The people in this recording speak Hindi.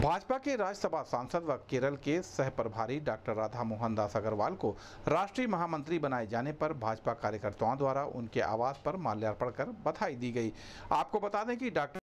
भाजपा के राज्यसभा सांसद व केरल के सह प्रभारी डॉक्टर राधा मोहन दास अग्रवाल को राष्ट्रीय महामंत्री बनाए जाने पर भाजपा कार्यकर्ताओं द्वारा उनके आवास पर माल्यार्पण कर बधाई दी गई आपको बता दें कि डॉक्टर